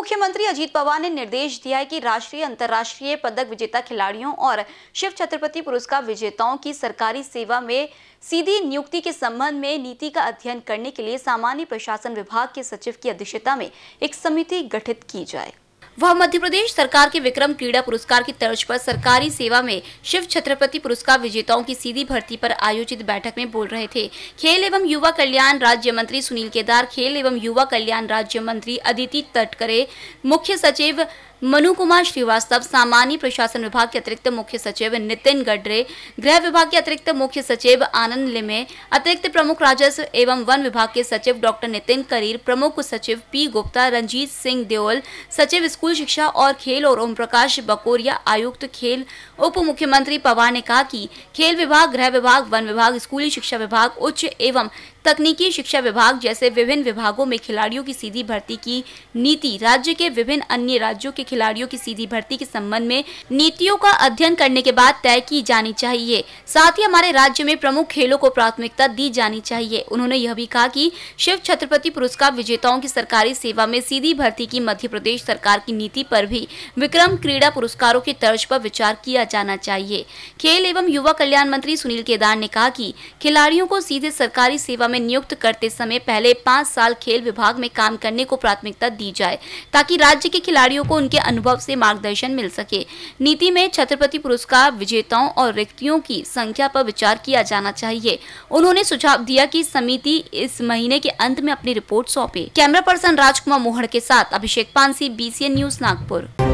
मुख्यमंत्री अजीत पवार ने निर्देश दिया है कि राष्ट्रीय अंतर्राष्ट्रीय पदक विजेता खिलाड़ियों और शिव छत्रपति पुरस्कार विजेताओं की सरकारी सेवा में सीधी नियुक्ति के संबंध में नीति का अध्ययन करने के लिए सामान्य प्रशासन विभाग के सचिव की अध्यक्षता में एक समिति गठित की जाए वह मध्य प्रदेश सरकार के विक्रम क्रीड़ा पुरस्कार की तर्ज पर सरकारी सेवा में शिव छत्रपति पुरस्कार विजेताओं की सीधी भर्ती पर आयोजित बैठक में बोल रहे थे खेल एवं युवा कल्याण राज्य मंत्री सुनील केदार खेल एवं युवा कल्याण राज्य मंत्री अदिति तटकरे मुख्य सचिव मनु कुमार श्रीवास्तव सामान्य प्रशासन विभाग के अतिरिक्त मुख्य सचिव नितिन गडरे गृह विभाग के अतिरिक्त मुख्य सचिव आनंद लिमे अतिरिक्त प्रमुख राजस्व एवं वन विभाग के सचिव डॉक्टर नितिन करीर प्रमुख सचिव पी गुप्ता रंजीत सिंह देओल सचिव स्कूल शिक्षा और खेल और ओम प्रकाश बकोरिया आयुक्त खेल उप मुख्यमंत्री पवार ने कहा की खेल विभाग गृह विभाग वन विभाग स्कूली शिक्षा विभाग उच्च एवं तकनीकी शिक्षा विभाग जैसे विभिन्न विभागों में खिलाड़ियों की सीधी भर्ती की नीति राज्य के विभिन्न अन्य राज्यों के खिलाड़ियों की सीधी भर्ती के संबंध में नीतियों का अध्ययन करने के बाद तय की जानी चाहिए साथ ही हमारे राज्य में प्रमुख खेलों को प्राथमिकता दी जानी चाहिए उन्होंने यह भी कहा कि शिव छत्रपति पुरस्कार विजेताओं की सरकारी सेवा में सीधी भर्ती की मध्य प्रदेश सरकार की नीति पर भी विक्रम क्रीड़ा पुरस्कारों के तर्ज पर विचार किया जाना चाहिए खेल एवं युवा कल्याण मंत्री सुनील केदार ने कहा कि खिलाड़ियों को सीधे सरकारी सेवा में नियुक्त करते समय पहले पाँच साल खेल विभाग में काम करने को प्राथमिकता दी जाए ताकि राज्य के खिलाड़ियों को उनके अनुभव से मार्गदर्शन मिल सके नीति में छत्रपति पुरस्कार विजेताओं और रिक्तियों की संख्या पर विचार किया जाना चाहिए उन्होंने सुझाव दिया कि समिति इस महीने के अंत में अपनी रिपोर्ट सौंपे कैमरा पर्सन राजकुमार मोहड़ के साथ अभिषेक पानसी बी न्यूज नागपुर